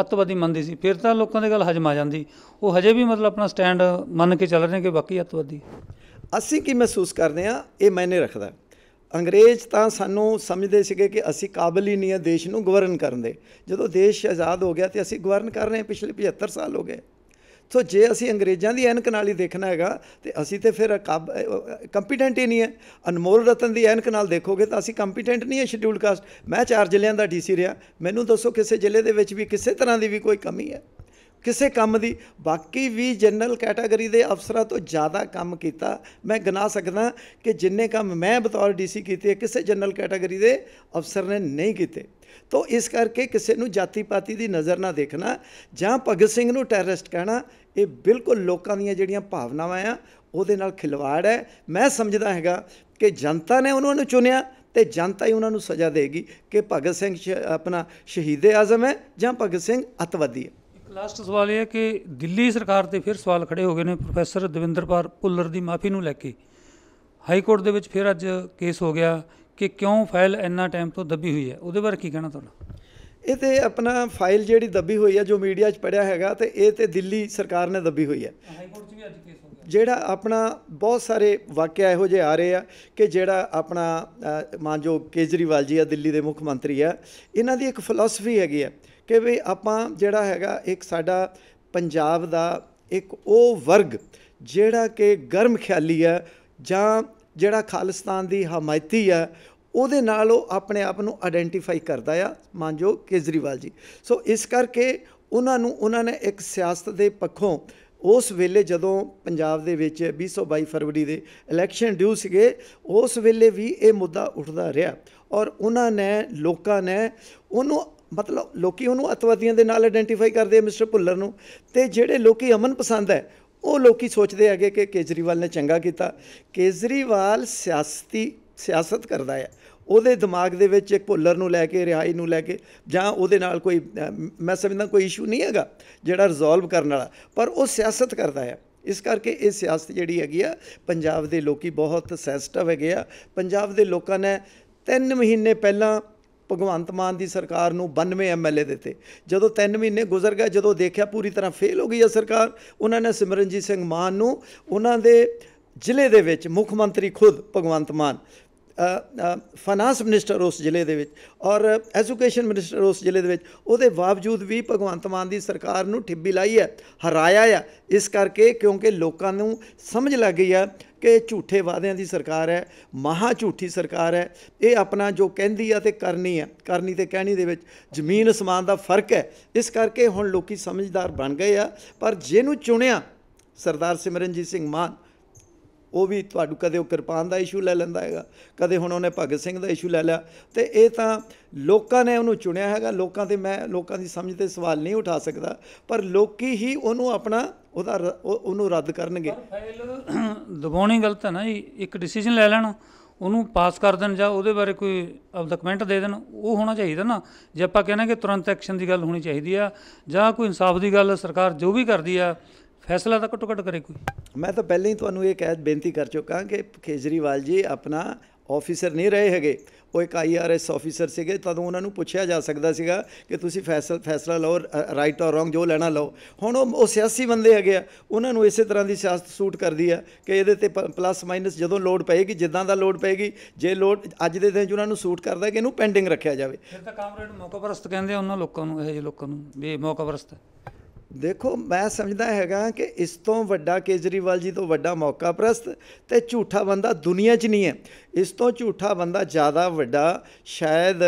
ਅਤਵਾਦੀ ਮੰਨਦੀ ਸੀ ਫਿਰ ਤਾਂ ਲੋਕਾਂ ਦੇ ਗੱਲ ਹਜਮ ਆ ਜਾਂਦੀ ਉਹ ਹਜੇ ਵੀ ਮਤਲਬ ਆਪਣਾ ਸਟੈਂਡ ਮੰਨ ਕੇ ਚੱਲ ਰਹੇ ਨੇ ਕਿ ਬਾਕੀ ਅਤਵਾਦੀ ਅਸੀਂ ਕੀ ਮਹਿਸੂਸ ਕਰਦੇ ਆ ਇਹ ਮੈਨੇ ਰੱਖਦਾ ਅੰਗਰੇਜ਼ ਤਾਂ ਸਾਨੂੰ ਸਮਝਦੇ ਸੀਗੇ ਕਿ ਅਸੀਂ ਕਾਬਿਲ ਹੀ ਨਹੀਂ ਆ ਦੇਸ਼ ਨੂੰ ਗਵਰਨ ਕਰਨ ਦੇ ਜਦੋਂ ਦੇਸ਼ ਆਜ਼ਾਦ ਹੋ ਗਿਆ ਤੇ ਅਸੀਂ ਗਵਰਨ ਕਰ ਰਹੇ ਹਾਂ ਪਿਛਲੇ 75 ਸਾਲ ਹੋ ਗਏ ਸੋ ਜੇ ਅਸੀਂ ਅੰਗਰੇਜ਼ਾਂ ਦੀ ਐਨਕ ਨਾਲ ਹੀ ਦੇਖਣਾ ਹੈਗਾ ਤੇ ਅਸੀਂ ਤੇ ਫਿਰ ਕੰਪੀਟੈਂਟ ਹੀ ਨਹੀਂ ਹੈ ਅਨਮੋਲ ਰਤਨ ਦੀ ਐਨਕ ਨਾਲ ਦੇਖੋਗੇ ਤਾਂ ਅਸੀਂ ਕੰਪੀਟੈਂਟ ਨਹੀਂ ਹੈ ਸ਼ਡਿਊਲ ਕਾਸਟ ਮੈਂ ਚਾਰ ਜ਼ਿਲ੍ਹਿਆਂ ਦਾ ਡੀਸੀ ਰਿਹਾ ਮੈਨੂੰ ਦੱਸੋ ਕਿਸੇ ਜ਼ਿਲ੍ਹੇ ਦੇ ਵਿੱਚ ਵੀ ਕਿਸੇ ਤਰ੍ਹਾਂ ਦੀ ਵੀ ਕੋਈ ਕਮੀ ਹੈ ਕਿਸੇ ਕੰਮ ਦੀ ਬਾਕੀ ਵੀ ਜਨਰਲ ਕੈਟਾਗਰੀ ਦੇ ਅਫਸਰਾਂ ਤੋਂ ਜ਼ਿਆਦਾ ਕੰਮ ਕੀਤਾ ਮੈਂ ਗਿਣਾ ਸਕਦਾ ਕਿ ਜਿੰਨੇ ਕੰਮ ਮੈਂ ਬਤੌਰ ਡੀਸੀ ਕੀਤੇ ਕਿਸੇ ਜਨਰਲ ਕੈਟਾਗਰੀ ਦੇ ਅਫਸਰ ਨੇ ਨਹੀਂ ਕੀਤੇ ਤੋ ਇਸ ਕਰਕੇ ਕਿਸੇ ਨੂੰ ਜਾਤੀ ਪਾਤੀ ਦੀ ਨਜ਼ਰ ਨਾ ਦੇਖਣਾ ਜਾਂ ਭਗਤ ਸਿੰਘ ਨੂੰ ਟੈਰਰਿਸਟ ਕਹਿਣਾ ਇਹ ਬਿਲਕੁਲ ਲੋਕਾਂ ਦੀਆਂ ਜਿਹੜੀਆਂ ਭਾਵਨਾਵਾਂ ਆ ਉਹਦੇ ਨਾਲ ਖਿਲਵਾੜ ਹੈ ਮੈਂ ਸਮਝਦਾ ਹੈਗਾ ਕਿ ਜਨਤਾ ਨੇ ਉਹਨਾਂ ਨੂੰ ਚੁਣਿਆ ਤੇ ਜਨਤਾ ਹੀ ਉਹਨਾਂ ਨੂੰ ਸਜ਼ਾ ਦੇਗੀ ਕਿ ਭਗਤ ਸਿੰਘ ਆਪਣਾ ਸ਼ਹੀਦ-ਏ-ਆਜ਼ਮ ਹੈ ਜਾਂ ਭਗਤ ਸਿੰਘ ਅਤਵਾਦੀ ਹੈ ਲਾਸਟ ਸਵਾਲ ਇਹ ਹੈ ਕਿ ਦਿੱਲੀ ਸਰਕਾਰ ਤੇ ਫਿਰ ਸਵਾਲ ਖੜੇ ਹੋ ਗਏ ਨੇ ਪ੍ਰੋਫੈਸਰ ਦਵਿੰਦਰਪਾਲ ਪੁੱਲਰ ਦੀ ਮਾਫੀ ਨੂੰ ਲੈ ਕੇ ਹਾਈ ਕੋਰਟ ਦੇ ਵਿੱਚ ਫਿਰ ਅੱਜ ਕੇਸ ਹੋ ਗਿਆ ਕਿ ਕਿਉਂ ਫਾਈਲ ਇੰਨਾ ਟਾਈਮ ਤੋਂ ਦੱਬੀ ਹੋਈ ਹੈ ਉਹਦੇ ਬਾਰੇ ਕੀ ਕਹਿਣਾ ਤੁਹਾਡਾ ਇਹ ਤੇ ਆਪਣਾ ਫਾਈਲ ਜਿਹੜੀ ਦੱਬੀ ਹੋਈ ਹੈ ਜੋ ਮੀਡੀਆ 'ਚ ਪੜਿਆ ਹੈਗਾ ਤੇ ਇਹ ਤੇ ਦਿੱਲੀ ਸਰਕਾਰ ਨੇ ਦੱਬੀ ਹੋਈ ਹੈ ਹਾਈ ਕੋਰਟ 'ਚ ਵੀ ਅੱਜ ਕੇਸ ਹੋ ਗਿਆ ਜਿਹੜਾ ਆਪਣਾ ਬਹੁਤ ਸਾਰੇ ਵਾਕਿਆ ਇਹੋ ਜਿਹੇ ਆ ਰਹੇ ਆ ਕਿ ਜਿਹੜਾ ਆਪਣਾ ਮਾਨਜੋ ਕੇਜਰੀਵਾਲ ਜੀ ਆ ਦਿੱਲੀ ਦੇ ਮੁੱਖ ਮੰਤਰੀ ਆ ਇਹਨਾਂ ਦੀ ਇੱਕ ਫਿਲਾਸਫੀ ਹੈਗੀ ਆ ਕਿ ਵੀ ਆਪਾਂ ਜਿਹੜਾ ਹੈਗਾ ਇੱਕ ਸਾਡਾ ਪੰਜਾਬ ਦਾ ਇੱਕ ਉਹ ਵਰਗ ਜਿਹੜਾ ਕਿ ਗਰਮ ਖਿਆਲੀ ਹੈ ਜਾਂ ਜਿਹੜਾ ਖਾਲਿਸਤਾਨ ਦੀ ਹਮਾਇਤੀ ਹੈ ਉਹਦੇ ਨਾਲ ਉਹ ਆਪਣੇ ਆਪ ਨੂੰ ਆਇਡੈਂਟੀਫਾਈ ਕਰਦਾ ਆ ਮਾਨਜੋ ਕੇਜਰੀਵਾਲ ਜੀ ਸੋ ਇਸ ਕਰਕੇ ਉਹਨਾਂ ਨੂੰ ਉਹਨਾਂ ਨੇ ਇੱਕ ਸਿਆਸਤ ਦੇ ਪੱਖੋਂ ਉਸ ਵੇਲੇ ਜਦੋਂ ਪੰਜਾਬ ਦੇ ਵਿੱਚ 2022 ਫਰਵਰੀ ਦੇ ਇਲੈਕਸ਼ਨ ਡਿਊ ਸੀਗੇ ਉਸ ਵੇਲੇ ਵੀ ਇਹ ਮੁੱਦਾ ਉੱਠਦਾ ਰਿਹਾ ਔਰ ਉਹਨਾਂ ਨੇ ਲੋਕਾਂ ਨੇ ਉਹਨੂੰ ਮਤਲਬ ਲੋਕੀ ਉਹਨੂੰ ਅਤਵਾਦੀਆਂ ਦੇ ਨਾਲ ਆਇਡੈਂਟੀਫਾਈ ਕਰਦੇ ਆ ਮਿਸਟਰ ਭੁੱਲਰ ਨੂੰ ਤੇ ਜਿਹੜੇ ਲੋਕੀ ਅਮਨ ਪਸੰਦ ਹੈ ਉਹ ਲੋਕੀ ਸੋਚਦੇ ਹੈਗੇ ਕਿ ਕੇਜਰੀਵਾਲ ਨੇ ਚੰਗਾ ਕੀਤਾ ਕੇਜਰੀਵਾਲ ਸਿਆਸਤੀ ਸਿਆਸਤ ਕਰਦਾ ਹੈ ਉਹਦੇ ਦਿਮਾਗ ਦੇ ਵਿੱਚ ਇੱਕ ਭੁੱਲਰ ਨੂੰ ਲੈ ਕੇ ਰਿਹਾਈ ਨੂੰ ਲੈ ਕੇ ਜਾਂ ਉਹਦੇ ਨਾਲ ਕੋਈ ਮੈਂ ਸਮਝਦਾ ਕੋਈ ਇਸ਼ੂ ਨਹੀਂ ਹੈਗਾ ਜਿਹੜਾ ਰਿਜ਼ੋਲਵ ਕਰਨ ਵਾਲਾ ਪਰ ਉਹ ਸਿਆਸਤ ਕਰਦਾ ਹੈ ਇਸ ਕਰਕੇ ਇਹ ਸਿਆਸਤ ਜਿਹੜੀ ਹੈਗੀ ਆ ਪੰਜਾਬ ਦੇ ਲੋਕੀ ਬਹੁਤ ਸੈਂਸਿਟਿਵ ਹੈਗੇ ਆ ਪੰਜਾਬ ਦੇ ਲੋਕਾਂ ਨੇ 3 ਮਹੀਨੇ ਪਹਿਲਾਂ ਭਗਵੰਤ ਮਾਨ ਦੀ ਸਰਕਾਰ ਨੂੰ 92 ਐਮਐਲਏ ਦਿੱਤੇ ਜਦੋਂ 3 ਮਹੀਨੇ ਗੁਜ਼ਰ ਗਏ ਜਦੋਂ ਦੇਖਿਆ ਪੂਰੀ ਤਰ੍ਹਾਂ ਫੇਲ ਹੋ ਗਈ ਹੈ ਸਰਕਾਰ ਉਹਨਾਂ ਨੇ ਸਿਮਰਨਜੀਤ ਸਿੰਘ ਮਾਨ ਨੂੰ ਉਹਨਾਂ ਦੇ ਜ਼ਿਲ੍ਹੇ ਦੇ ਵਿੱਚ ਮੁੱਖ ਮੰਤਰੀ ਖੁਦ ਭਗਵੰਤ ਮਾਨ ਫਾਈਨਾਂਸ ਮਿਨਿਸਟਰ ਉਸ ਜ਼ਿਲ੍ਹੇ ਦੇ ਵਿੱਚ ਔਰ ਐਜੂਕੇਸ਼ਨ ਮਿਨਿਸਟਰ ਉਸ ਜ਼ਿਲ੍ਹੇ ਦੇ ਵਿੱਚ ਉਹਦੇ ਬਾਵਜੂਦ ਵੀ ਭਗਵੰਤ ਮਾਨ ਦੀ ਸਰਕਾਰ ਨੂੰ ਠਿੱਬੀ ਲਾਈ ਹੈ ਹਰਾਇਆ ਆ ਇਸ ਕਰਕੇ ਕਿਉਂਕਿ ਲੋਕਾਂ ਨੂੰ ਸਮਝ ਲੱਗ ਗਈ ਆ ਕਿ ਝੂਠੇ ਵਾਅਦਿਆਂ ਦੀ ਸਰਕਾਰ ਹੈ ਮਹਾ ਝੂਠੀ ਸਰਕਾਰ ਹੈ ਇਹ ਆਪਣਾ ਜੋ ਕਹਿੰਦੀ ਆ ਤੇ ਕਰਨੀ ਆ ਕਰਨੀ ਤੇ ਕਹਿਣੀ ਦੇ ਵਿੱਚ ਜ਼ਮੀਨ ਅਸਮਾਨ ਦਾ ਫਰਕ ਹੈ ਇਸ ਕਰਕੇ ਹੁਣ ਲੋਕੀ ਸਮਝਦਾਰ ਬਣ ਗਏ ਆ ਪਰ ਜਿਹਨੂੰ ਚੁਣਿਆ ਸਰਦਾਰ ਸਿਮਰਨਜੀਤ ਸਿੰਘ ਮਾਨ ਉਹ ਵੀ ਤੁਹਾਨੂੰ ਕਦੇ ਉਹ ਕਿਰਪਾਨ ਦਾ ਇਸ਼ੂ ਲੈ ਲੈਂਦਾ ਹੈਗਾ ਕਦੇ ਹੁਣ ਉਹਨੇ ਭਗਤ ਸਿੰਘ ਦਾ ਇਸ਼ੂ ਲੈ ਲਿਆ ਤੇ ਇਹ ਤਾਂ ਲੋਕਾਂ ਨੇ ਉਹਨੂੰ ਚੁਣਿਆ ਹੈਗਾ ਲੋਕਾਂ ਤੇ ਮੈਂ ਲੋਕਾਂ ਦੀ ਸਮਝ ਤੇ ਸਵਾਲ ਨਹੀਂ ਉਠਾ ਸਕਦਾ ਪਰ ਲੋਕੀ ਹੀ ਉਹਨੂੰ ਆਪਣਾ ਉਹਦਾ ਉਹਨੂੰ ਰੱਦ ਕਰਨਗੇ ਦਬਾਉਣੀ ਗਲਤ ਹੈ ਨਾ ਜੀ ਇੱਕ ਡਿਸੀਜਨ ਲੈ ਲੈਣਾ ਉਹਨੂੰ ਪਾਸ ਕਰ ਦੇਣ ਜਾਂ ਉਹਦੇ ਬਾਰੇ ਕੋਈ ਆਪਦਾ ਕਮੈਂਟ ਦੇ ਦੇਣ ਉਹ ਹੋਣਾ ਚਾਹੀਦਾ ਨਾ ਜੇ ਆਪਾਂ ਕਹਿੰਦੇ ਕਿ ਤੁਰੰਤ ਐਕਸ਼ਨ ਦੀ ਗੱਲ ਹੋਣੀ ਚਾਹੀਦੀ ਆ ਜਾਂ ਕੋਈ ਇਨਸਾਫ ਦੀ ਗੱਲ ਸਰਕਾਰ ਜੋ ਵੀ ਕਰਦੀ ਆ ਫੈਸਲਾ ਤਾਂ ਘਟੋ ਘਟ ਕਰੇ ਕੋਈ ਮੈਂ ਤਾਂ ਪਹਿਲਾਂ ਹੀ ਤੁਹਾਨੂੰ ਇਹ ਕਹਿ ਬੇਨਤੀ ਕਰ ਚੁੱਕਾ ਕਿ ਕੇਜਰੀਵਾਲ ਜੀ ਆਪਣਾ ਆਫੀਸਰ ਨਹੀਂ ਰਹੇ ਹੈਗੇ ਉਹ ਇੱਕ ਆਈਆਰਐਸ ਆਫੀਸਰ ਸੀਗੇ ਤਦੋਂ ਉਹਨਾਂ ਨੂੰ ਪੁੱਛਿਆ ਜਾ ਸਕਦਾ ਸੀਗਾ ਕਿ ਤੁਸੀਂ ਫੈਸਲਾ ਫੈਸਲਾ ਲਓ ਰਾਈਟ অর ਰੋਂਗ ਜੋ ਲੈਣਾ ਲਓ ਹੁਣ ਉਹ ਸਿਆਸੀ ਬੰਦੇ ਹੈਗੇ ਆ ਉਹਨਾਂ ਨੂੰ ਇਸੇ ਤਰ੍ਹਾਂ ਦੀ ਸਿਆਸਤ ਸੂਟ ਕਰਦੀ ਆ ਕਿ ਇਹਦੇ ਤੇ ਪਲੱਸ ਮਾਈਨਸ ਜਦੋਂ ਲੋਡ ਪਏਗੀ ਜਿੱਦਾਂ ਦਾ ਲੋਡ ਪਏਗੀ ਜੇ ਲੋਡ ਅੱਜ ਦੇ ਦਿਨ 'ਚ ਉਹਨਾਂ ਨੂੰ ਸੂਟ ਕਰਦਾ ਕਿ ਇਹਨੂੰ ਪੈਂਡਿੰਗ ਰੱਖਿਆ ਜਾਵੇ ਫਿਰ ਤਾਂ ਕਾਮਰੇਡ ਮੌਕਾਪਰਸਤ ਕਹਿੰਦੇ ਉਹਨਾਂ ਲੋਕਾਂ ਨੂੰ ਇਹੋ ਜਿਹੇ ਲੋਕਾਂ ਨੂੰ ਵੀ ਮੌਕਾਪਰਸਤ ਦੇਖੋ ਮੈਂ ਸਮਝਦਾ ਹੈਗਾ ਕਿ ਇਸ ਤੋਂ ਵੱਡਾ ਕੇਜਰੀਵਾਲ ਜੀ ਤੋਂ ਵੱਡਾ ਮੌਕਾ ਪ੍ਰਸਤ ਤੇ ਝੂਠਾ ਬੰਦਾ ਦੁਨੀਆ 'ਚ ਨਹੀਂ ਹੈ ਇਸ ਤੋਂ ਝੂਠਾ ਬੰਦਾ ਜ਼ਿਆਦਾ ਵੱਡਾ ਸ਼ਾਇਦ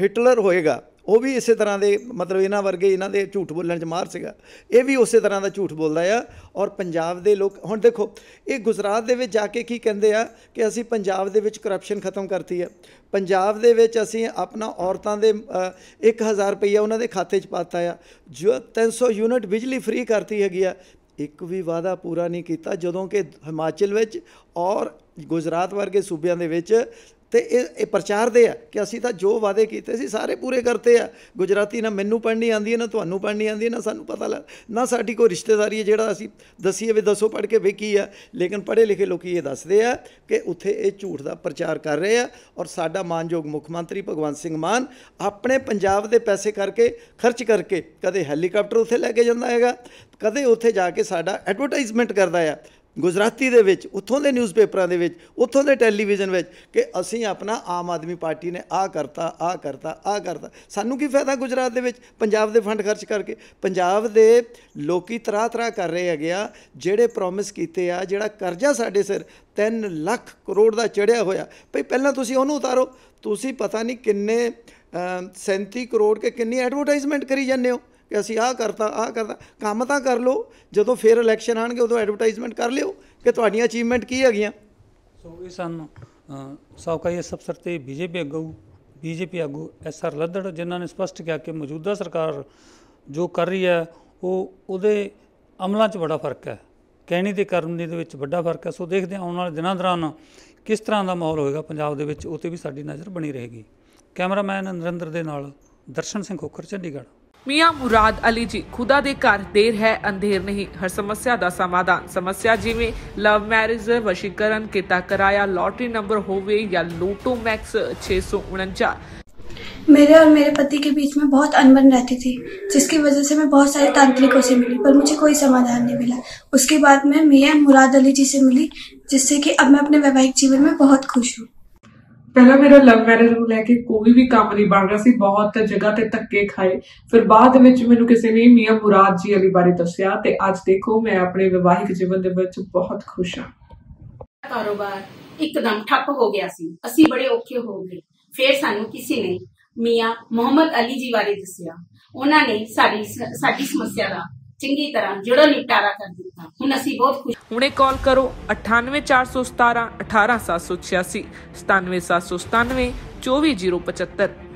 ਹਿਟਲਰ ਹੋਏਗਾ ਉਹ ਵੀ ਇਸੇ ਤਰ੍ਹਾਂ ਦੇ ਮਤਲਬ ਇਹਨਾਂ ਵਰਗੇ ਇਹਨਾਂ ਦੇ ਝੂਠ ਬੋਲਣ 'ਚ ਮਾਰ ਸੀਗਾ ਇਹ ਵੀ ਉਸੇ ਤਰ੍ਹਾਂ ਦਾ ਝੂਠ ਬੋਲਦਾ ਆ ਔਰ ਪੰਜਾਬ ਦੇ ਲੋਕ ਹੁਣ ਦੇਖੋ ਇਹ ਗੁਜਰਾਤ ਦੇ ਵਿੱਚ ਜਾ ਕੇ ਕੀ ਕਹਿੰਦੇ ਆ ਕਿ ਅਸੀਂ ਪੰਜਾਬ ਦੇ ਵਿੱਚ ਕਰਪਸ਼ਨ ਖਤਮ ਕਰਤੀ ਹੈ ਪੰਜਾਬ ਦੇ ਵਿੱਚ ਅਸੀਂ ਆਪਣਾ ਔਰਤਾਂ ਦੇ 1000 ਰੁਪਈਆ ਉਹਨਾਂ ਦੇ ਖਾਤੇ 'ਚ ਪਾਤਾ ਆ ਜੋ 300 ਯੂਨਿਟ ਬਿਜਲੀ ਫ੍ਰੀ ਕਰਤੀ ਹੈਗੀ ਆ ਇੱਕ ਵੀ ਵਾਅਦਾ ਪੂਰਾ ਨਹੀਂ ਕੀਤਾ ਜਦੋਂ ਕਿ ਹਿਮਾਚਲ ਵਿੱਚ ਔਰ ਗੁਜਰਾਤ ਵਰਗੇ ਸੂਬਿਆਂ ਦੇ ਵਿੱਚ ਤੇ ਇਹ ਇਹ ਪ੍ਰਚਾਰ ਦੇ ਆ ਕਿ ਅਸੀਂ ਤਾਂ ਜੋ ਵਾਅਦੇ ਕੀਤੇ ਸੀ ਸਾਰੇ ਪੂਰੇ ਕਰਤੇ ਆ ਗੁਜਰਾਤੀ ਨਾ ਮੈਨੂੰ ਪੜ੍ਹਨੀ ਆਂਦੀ ਹੈ ਨਾ ਤੁਹਾਨੂੰ ਪੜ੍ਹਨੀ ਆਂਦੀ ਹੈ ਨਾ ਸਾਨੂੰ ਪਤਾ ਲੱਗ ਨਾ ਸਾਡੀ ਕੋਈ ਰਿਸ਼ਤੇਦਾਰੀ ਹੈ ਜਿਹੜਾ ਅਸੀਂ ਦਸੀਏ ਵੀ ਦੱਸੋ ਪੜ੍ਹ ਕੇ ਵੇ ਕੀ ਆ ਲੇਕਿਨ ਪੜ੍ਹੇ ਲਿਖੇ ਲੋਕੀ ਇਹ ਦੱਸਦੇ ਆ ਕਿ ਉੱਥੇ ਇਹ ਝੂਠ ਦਾ ਪ੍ਰਚਾਰ ਕਰ ਰਹੇ ਆ ਔਰ ਸਾਡਾ ਮਾਨਯੋਗ ਮੁੱਖ ਮੰਤਰੀ ਭਗਵੰਤ ਸਿੰਘ ਮਾਨ ਆਪਣੇ ਪੰਜਾਬ ਦੇ ਪੈਸੇ ਕਰਕੇ ਖਰਚ ਕਰਕੇ ਕਦੇ ਹੈਲੀਕਾਪਟਰ ਉੱਥੇ ਲੈ ਕੇ ਜਾਂਦਾ ਹੈਗਾ ਕਦੇ ਉੱਥੇ ਜਾ ਕੇ ਸਾਡਾ ਐਡਵਰਟਾਈਜ਼ਮੈਂਟ ਕਰਦਾ ਆ ਗੁਜਰਾਤੀ ਦੇ ਵਿੱਚ ਉੱਥੋਂ ਦੇ ਨਿਊਜ਼ਪੇਪਰਾਂ ਦੇ ਵਿੱਚ ਉੱਥੋਂ ਦੇ ਟੈਲੀਵਿਜ਼ਨ ਵਿੱਚ ਕਿ ਅਸੀਂ ਆਪਣਾ ਆਮ ਆਦਮੀ ਪਾਰਟੀ ਨੇ ਆ ਕਰਤਾ ਆ ਕਰਤਾ ਆ ਕਰਤਾ ਸਾਨੂੰ ਕੀ ਫਾਇਦਾ ਗੁਜਰਾਤ ਦੇ ਵਿੱਚ ਪੰਜਾਬ ਦੇ ਫੰਡ ਖਰਚ ਕਰਕੇ ਪੰਜਾਬ ਦੇ ਲੋਕੀ ਤਰਾ ਤਰਾ ਕਰ ਰਹੇ ਹੈਗੇ ਆ ਜਿਹੜੇ ਪ੍ਰੋਮਿਸ ਕੀਤੇ ਆ ਜਿਹੜਾ ਕਰਜ਼ਾ ਸਾਡੇ ਸਿਰ 3 ਲੱਖ ਕਰੋੜ ਦਾ ਚੜਿਆ ਹੋਇਆ ਭਈ ਪਹਿਲਾਂ ਤੁਸੀਂ ਉਹਨੂੰ ਉਤਾਰੋ ਤੁਸੀਂ ਪਤਾ ਨਹੀਂ ਕਿੰਨੇ 37 ਕਰੋੜ ਕੇ ਕਿੰਨੀ ਐਡਵਰਟਾਈਜ਼ਮੈਂਟ ਕਰੀ ਜਾਂਦੇ ਹੋ ਕਿ ਅਸੀਂ ਆਹ ਕਰਤਾ ਆਹ ਕਰਤਾ ਕੰਮ ਤਾਂ ਕਰ ਲਓ ਜਦੋਂ ਫਿਰ ਇਲੈਕਸ਼ਨ ਆਣਗੇ ਉਦੋਂ ਐਡਵਰਟਾਈਜ਼ਮੈਂਟ ਕਰ ਲਿਓ ਕਿ ਤੁਹਾਡੀਆਂ ਅਚੀਵਮੈਂਟ ਕੀ ਹੈਗੀਆਂ ਸੋ ਇਹ ਸਭ ਸਾਬਕਾ ਇਹ ਸਫਸਰ ਤੇ ਬੀਜੇਪੀ ਅਗੂ ਬੀਜੇਪੀ ਅਗੂ ਐਸ ਆਰ ਲੱਦੜ ਜਿਨ੍ਹਾਂ ਨੇ ਸਪਸ਼ਟ ਕਿਹਾ ਕਿ ਮੌਜੂਦਾ ਸਰਕਾਰ ਜੋ ਕਰ ਰਹੀ ਹੈ ਉਹ ਉਹਦੇ ਅਮਲਾਂ 'ਚ ਬੜਾ ਫਰਕ ਹੈ ਕਹਿਣੀ ਤੇ ਕਰਨ ਦੇ ਵਿੱਚ ਵੱਡਾ ਫਰਕ ਹੈ ਸੋ ਦੇਖਦੇ ਆਉਣ ਵਾਲੇ ਦਿਨਾਂ ਦੌਰਾਨ ਕਿਸ ਤਰ੍ਹਾਂ ਦਾ ਮਾਹੌਲ ਹੋਏਗਾ ਪੰਜਾਬ ਦੇ ਵਿੱਚ ਉਹ ਤੇ ਵੀ ਸਾਡੀ ਨਜ਼ਰ ਬਣੀ ਰਹੇਗੀ ਕੈਮਰਾਮੈਨ ਨਰਿੰਦਰ ਦੇ ਨਾਲ ਦਰਸ਼ਨ ਸਿੰਘ ਖੋਖਰ ਚੰਡੀਗੜ੍ਹ मियां मुराद अली जी खुदा ਦੇ ਘਰ ਦੇਰ ਹੈ ਅੰਧੇਰ ਨਹੀਂ ਹਰ समस्या ਦਾ ਸਮਾਧਾਨ ਸਮੱਸਿਆ ਜਿਵੇਂ ਲਵ ਮੈਰਿਜ ਵਸ਼ੀਕਰਨ ਕਿਤਾ ਕਰਾਇਆ ਲੋਟਰੀ या लोटो मैक्स ਲੋਟੋ सौ 649 मेरे और मेरे पति के बीच में बहुत अनबन रहती थी जिसकी वजह से मैं बहुत सारे तांत्रिकों से मिली पर मुझे कोई समाधान नहीं मिला उसके बाद मैं मियाँ मुराद अली जी से मिली जिससे कि अब मैं अपने वैवाहिक जीवन में बहुत खुश हूँ ਪਹਿਲਾਂ ਮੇਰਾ ਲਵ ਮੈਰਿਜ ਨੂੰ ਲੈ ਕੇ ਕੋਈ ਵੀ ਕੰਮ ਨਹੀਂ ਬਣ ਰਿਹਾ ਸੀ ਬਹੁਤ ਜਗ੍ਹਾ ਤੇ ਧੱਕੇ ਖਾਏ ਫਿਰ ਬਾਅਦ ਵਿੱਚ ਮੈਨੂੰ ਕਿਸੇ ਨੇ ਮੀਆਂ ਮੁਰਾਦ ਜੀ ਅਲੀ ਬਾਰੇ ਦੱਸਿਆ ਤੇ ਅੱਜ ਦੇਖੋ ਮੈਂ ਆਪਣੇ ਵਿਵਾਹਿਕ ਜੀਵਨ ਦੇ ਵਿੱਚ ਬਹੁਤ ਖੁਸ਼ ਹਾਂ ਕਾਰੋਬਾਰ ਇੱਕਦਮ ਠੱਪ ਹੋ ਗਿਆ ਸੀ ਅਸੀਂ ਬੜੇ ਔਖੇ ਹੋ ਗਏ ਫਿਰ ਸਾਨੂੰ ਕਿਸੇ ਨੇ ਮੀਆਂ ਮੁਹੰਮਦ ਅਲੀ ਜੀ ਬਾਰੇ ਦੱਸਿਆ ਉਹਨਾਂ ਨੇ ਸਾਡੀ ਸਾਡੀ ਸਮੱਸਿਆ ਦਾ ਚੰਗੀ ਤਰ੍ਹਾਂ ਜੜੋਂ ਨਿਪਟਾਰਾ ਕਰ ਦਿੱਤਾ ਹੁਣ ਅਸੀਂ ਬਹੁਤ ਖੁਸ਼ ਹੁਣੇ ਕਾਲ ਕਰੋ 98417 18786 97797 24075